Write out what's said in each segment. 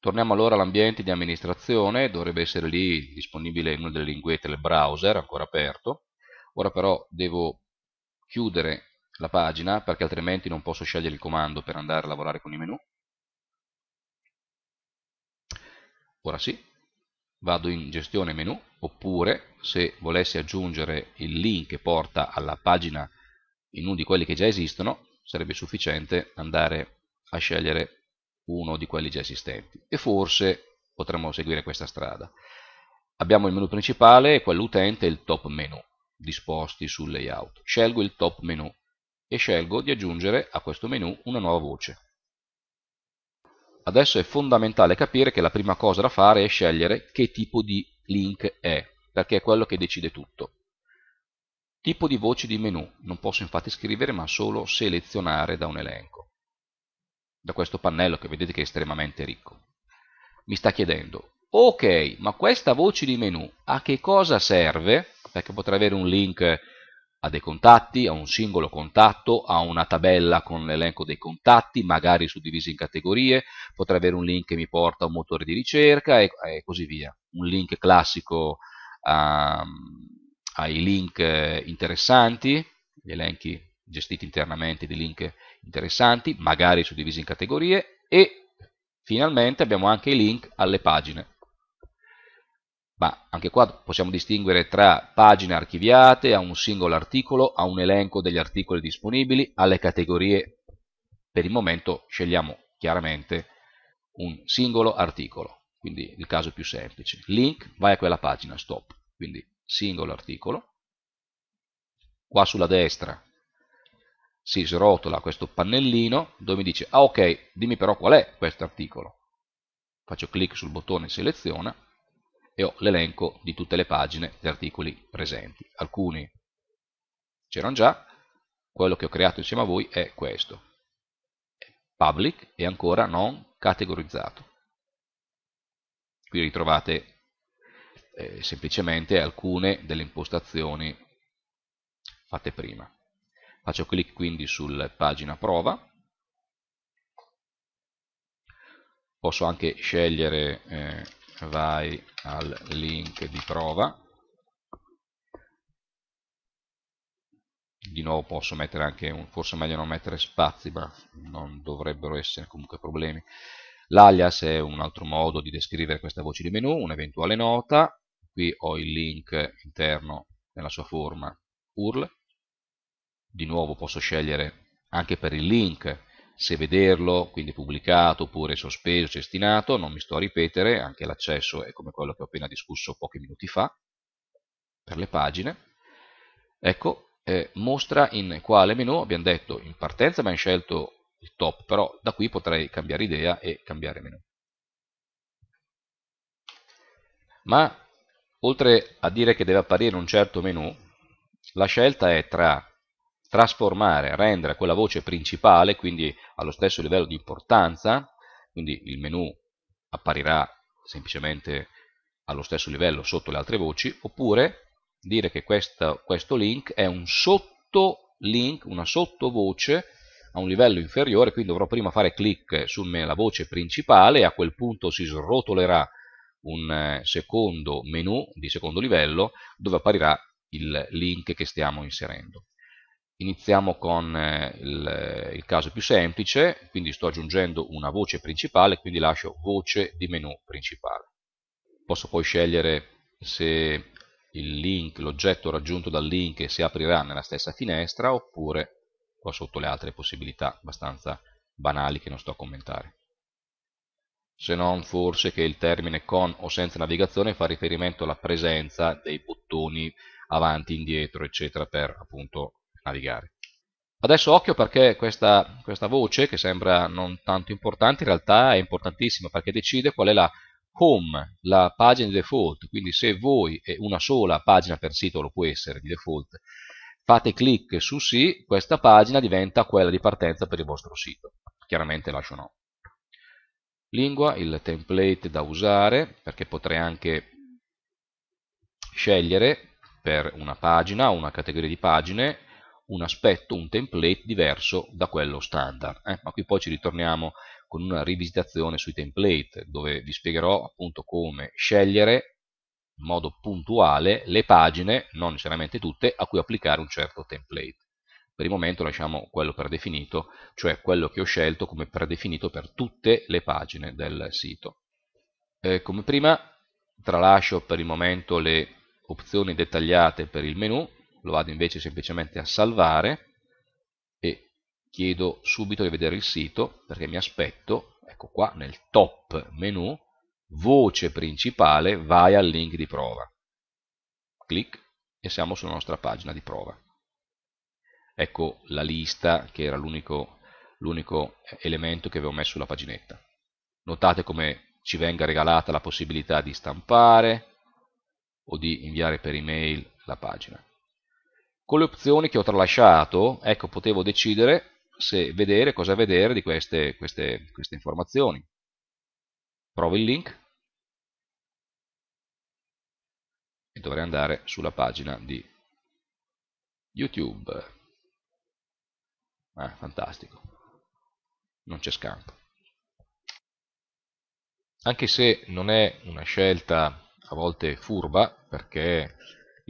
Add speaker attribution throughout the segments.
Speaker 1: Torniamo allora all'ambiente di amministrazione, dovrebbe essere lì disponibile in una delle linguette del browser, ancora aperto. Ora però devo chiudere la pagina perché altrimenti non posso scegliere il comando per andare a lavorare con i menu. Ora sì, vado in gestione menu, oppure se volessi aggiungere il link che porta alla pagina in uno di quelli che già esistono, sarebbe sufficiente andare a scegliere uno di quelli già esistenti e forse potremmo seguire questa strada. Abbiamo il menu principale, e quell'utente e il top menu disposti sul layout. Scelgo il top menu e scelgo di aggiungere a questo menu una nuova voce. Adesso è fondamentale capire che la prima cosa da fare è scegliere che tipo di link è, perché è quello che decide tutto. Tipo di voce di menu, non posso infatti scrivere ma solo selezionare da un elenco da questo pannello che vedete che è estremamente ricco. Mi sta chiedendo, ok, ma questa voce di menu a che cosa serve? Perché potrei avere un link a dei contatti, a un singolo contatto, a una tabella con l'elenco dei contatti, magari suddivisi in categorie, potrei avere un link che mi porta a un motore di ricerca e, e così via. Un link classico a, ehm, ai link eh, interessanti, gli elenchi gestiti internamente di link interessanti, magari suddivisi in categorie e finalmente abbiamo anche i link alle pagine. Ma anche qua possiamo distinguere tra pagine archiviate, a un singolo articolo, a un elenco degli articoli disponibili, alle categorie. Per il momento scegliamo chiaramente un singolo articolo, quindi il caso più semplice. Link, vai a quella pagina, stop. Quindi singolo articolo. Qua sulla destra si srotola questo pannellino dove mi dice, ah ok, dimmi però qual è questo articolo. Faccio clic sul bottone seleziona e ho l'elenco di tutte le pagine di articoli presenti. Alcuni c'erano già, quello che ho creato insieme a voi è questo. Public e ancora non categorizzato. Qui ritrovate eh, semplicemente alcune delle impostazioni fatte prima. Faccio clic quindi sul pagina prova. Posso anche scegliere eh, vai al link di prova. Di nuovo posso mettere anche, un, forse è meglio non mettere spazi, ma non dovrebbero essere comunque problemi. L'alias è un altro modo di descrivere questa voce di menu, un'eventuale nota. Qui ho il link interno nella sua forma URL di nuovo posso scegliere anche per il link se vederlo, quindi pubblicato oppure sospeso, cestinato, non mi sto a ripetere, anche l'accesso è come quello che ho appena discusso pochi minuti fa, per le pagine, ecco, eh, mostra in quale menu, abbiamo detto in partenza abbiamo scelto il top, però da qui potrei cambiare idea e cambiare menu. Ma oltre a dire che deve apparire un certo menu, la scelta è tra trasformare, rendere quella voce principale, quindi allo stesso livello di importanza, quindi il menu apparirà semplicemente allo stesso livello sotto le altre voci, oppure dire che questa, questo link è un sottolink, una sottovoce a un livello inferiore, quindi dovrò prima fare clic sulla voce principale e a quel punto si srotolerà un eh, secondo menu di secondo livello dove apparirà il link che stiamo inserendo. Iniziamo con eh, il, eh, il, caso più semplice, quindi sto aggiungendo una voce principale, quindi lascio voce di menu principale. Posso poi scegliere se l'oggetto raggiunto dal link si aprirà nella stessa finestra oppure qua sotto le altre possibilità abbastanza banali che non sto a commentare. Se non forse che il termine con o senza navigazione fa riferimento alla presenza dei bottoni avanti, indietro, eccetera, per appunto navigare. Adesso occhio perché questa, questa, voce, che sembra non tanto importante, in realtà è importantissima perché decide qual è la home, la pagina di default, quindi se voi e una sola pagina per sito lo può essere di default, fate clic su sì, questa pagina diventa quella di partenza per il vostro sito, chiaramente lascio no. Lingua, il template da usare, perché potrei anche scegliere per una pagina una categoria di pagine, un aspetto, un template diverso da quello standard. Eh? Ma qui poi ci ritorniamo con una rivisitazione sui template, dove vi spiegherò appunto come scegliere in modo puntuale le pagine, non necessariamente tutte, a cui applicare un certo template. Per il momento lasciamo quello predefinito, cioè quello che ho scelto come predefinito per tutte le pagine del sito. Eh, come prima tralascio per il momento le opzioni dettagliate per il menu, lo vado invece semplicemente a salvare e chiedo subito di vedere il sito perché mi aspetto, ecco qua nel top menu, voce principale, vai al link di prova. Clic e siamo sulla nostra pagina di prova. Ecco la lista che era l'unico elemento che avevo messo sulla paginetta. Notate come ci venga regalata la possibilità di stampare o di inviare per email la pagina. Con le opzioni che ho tralasciato, ecco, potevo decidere se vedere, cosa vedere di queste, queste, queste informazioni. Provo il link e dovrei andare sulla pagina di YouTube. Ah, fantastico. Non c'è scampo. Anche se non è una scelta a volte furba, perché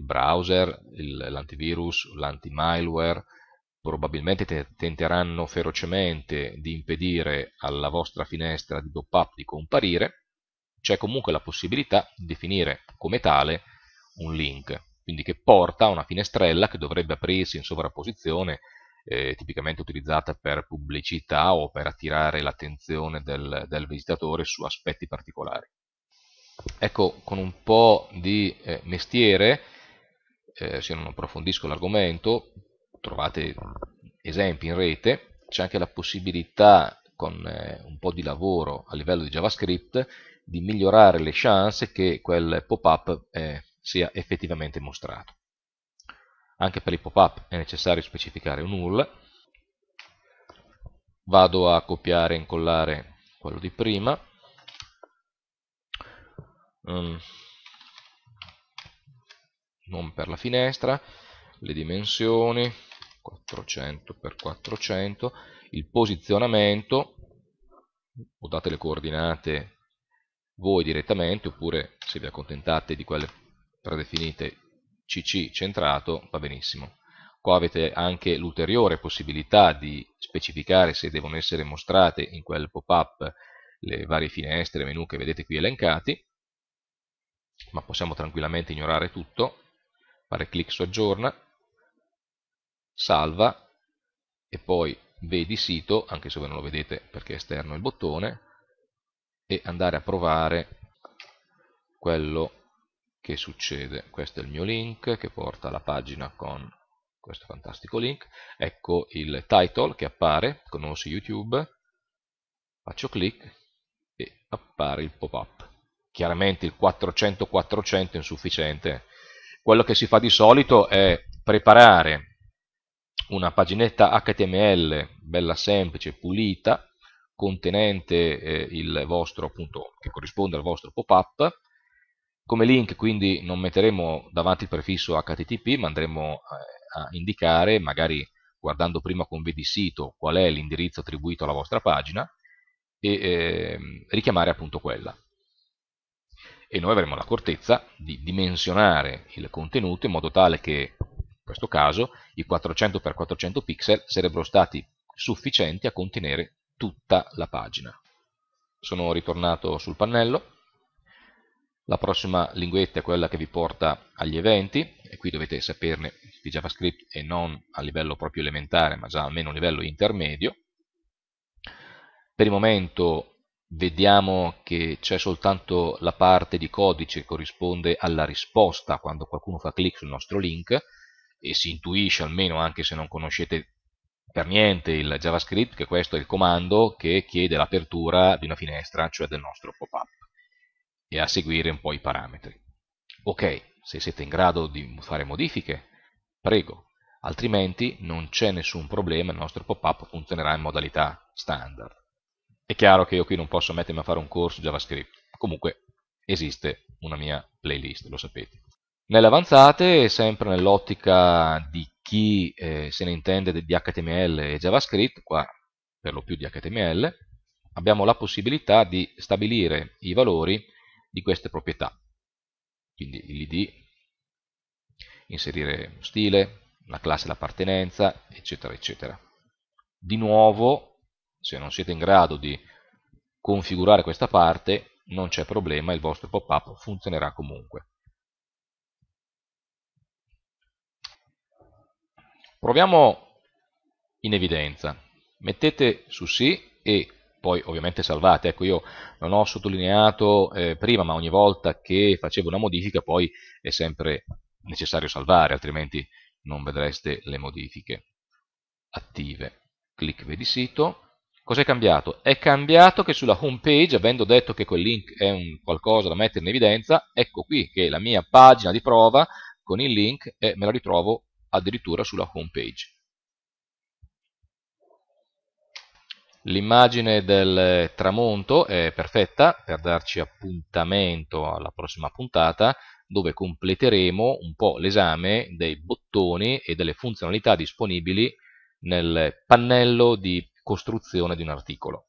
Speaker 1: il browser, l'antivirus, l'anti-malware, probabilmente te tenteranno ferocemente di impedire alla vostra finestra di pop-up di comparire, c'è comunque la possibilità di definire come tale un link, quindi che porta a una finestrella che dovrebbe aprirsi in sovrapposizione, eh, tipicamente utilizzata per pubblicità o per attirare l'attenzione del, del, visitatore su aspetti particolari. Ecco, con un po' di eh, mestiere eh, se non approfondisco l'argomento, trovate esempi in rete, c'è anche la possibilità con eh, un po' di lavoro a livello di JavaScript di migliorare le chance che quel pop-up eh, sia effettivamente mostrato. Anche per i pop-up è necessario specificare un URL. Vado a copiare e incollare quello di prima. Um, non per la finestra, le dimensioni 400 x 400, il posizionamento, o date le coordinate voi direttamente, oppure se vi accontentate di quelle predefinite CC centrato, va benissimo. Qua avete anche l'ulteriore possibilità di specificare se devono essere mostrate in quel pop-up le varie finestre, menu che vedete qui elencati, ma possiamo tranquillamente ignorare tutto fare clic su aggiorna, salva e poi vedi sito, anche se voi non lo vedete perché è esterno il bottone, e andare a provare quello che succede. Questo è il mio link che porta alla pagina con questo fantastico link. Ecco il title che appare, conosci YouTube, faccio clic e appare il pop-up. Chiaramente il 400-400 è insufficiente quello che si fa di solito è preparare una paginetta HTML bella semplice, pulita, contenente eh, il vostro, appunto, che corrisponde al vostro pop-up. Come link quindi non metteremo davanti il prefisso HTTP, ma andremo eh, a indicare, magari guardando prima con V sito, qual è l'indirizzo attribuito alla vostra pagina e eh, richiamare appunto quella e noi avremo l'accortezza di dimensionare il contenuto in modo tale che, in questo caso, i 400x400 pixel sarebbero stati sufficienti a contenere tutta la pagina. Sono ritornato sul pannello, la prossima linguetta è quella che vi porta agli eventi, e qui dovete saperne di JavaScript e non a livello proprio elementare, ma già almeno a livello intermedio. Per il momento vediamo che c'è soltanto la parte di codice che corrisponde alla risposta quando qualcuno fa clic sul nostro link e si intuisce almeno anche se non conoscete per niente il JavaScript che questo è il comando che chiede l'apertura di una finestra, cioè del nostro pop-up e a seguire un po' i parametri. Ok, se siete in grado di fare modifiche, prego, altrimenti non c'è nessun problema, il nostro pop-up funzionerà in modalità standard. È chiaro che io qui non posso mettermi a fare un corso JavaScript, comunque esiste una mia playlist, lo sapete. Nelle avanzate, sempre nell'ottica di chi eh, se ne intende di HTML e JavaScript, qua per lo più di HTML, abbiamo la possibilità di stabilire i valori di queste proprietà. Quindi l'id, inserire stile, la classe l'appartenenza, eccetera, eccetera. Di nuovo se non siete in grado di configurare questa parte non c'è problema, il vostro pop-up funzionerà comunque. Proviamo in evidenza, mettete su sì e poi ovviamente salvate, ecco io non ho sottolineato eh, prima ma ogni volta che facevo una modifica poi è sempre necessario salvare altrimenti non vedreste le modifiche attive. Clic vedi sito, Cos'è cambiato? È cambiato che sulla home page, avendo detto che quel link è qualcosa da mettere in evidenza, ecco qui che la mia pagina di prova con il link eh, me la ritrovo addirittura sulla home page. L'immagine del eh, tramonto è perfetta per darci appuntamento alla prossima puntata dove completeremo un po' l'esame dei bottoni e delle funzionalità disponibili nel pannello di costruzione di un articolo.